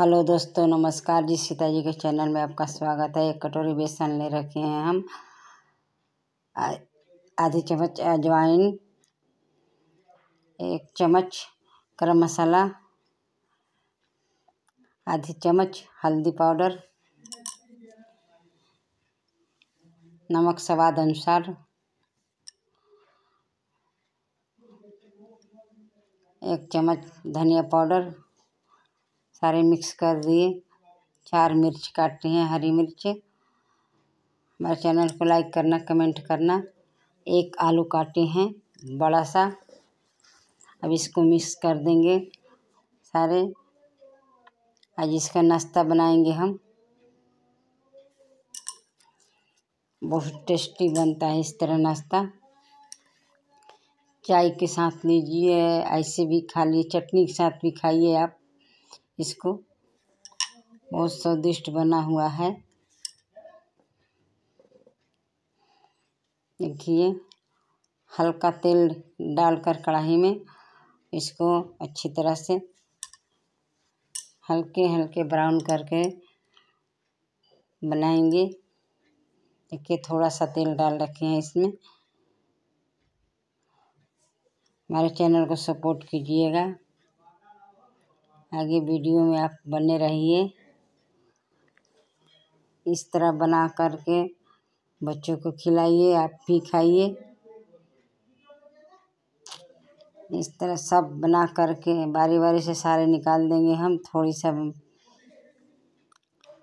hello दोस्तों नमस्कार जी सीता जी के चैनल में आपका स्वागत है एक कटोरी बेसन ले रखे हैं हम आधी चम्मच अजवाइन एक चम्मच गरम मसाला आधी चम्मच हल्दी पाउडर नमक स्वाद अनुसार एक चम्मच धनिया पाउडर सारे मिक्स कर दिए चार मिर्च काटे हैं हरी मिर्च हमारे चैनल को लाइक करना कमेंट करना एक आलू काटे हैं बड़ा सा अब इसको मिक्स कर देंगे सारे आज इसका नाश्ता बनाएंगे हम बहुत टेस्टी बनता है इस तरह नाश्ता चाय के साथ लीजिए ऐसे भी खा लिए चटनी के साथ भी खाइए आप इसको बहुत स्वादिष्ट बना हुआ है देखिए हल्का तेल डालकर कढ़ाई में इसको अच्छी तरह से हल्के हल्के ब्राउन करके बनाएंगे देखिए थोड़ा सा तेल डाल रखे हैं इसमें हमारे चैनल को सपोर्ट कीजिएगा आगे वीडियो में आप बने रहिए इस तरह बना करके बच्चों को खिलाइए आप भी खाइए इस तरह सब बना करके बारी बारी से सारे निकाल देंगे हम थोड़ी सा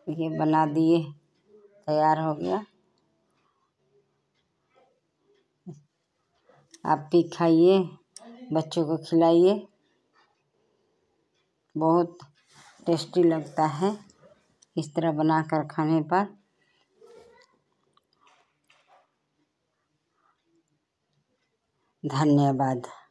ये बना दिए तैयार हो गया आप भी खाइए बच्चों को खिलाइए बहुत टेस्टी लगता है इस तरह बनाकर खाने पर धन्यवाद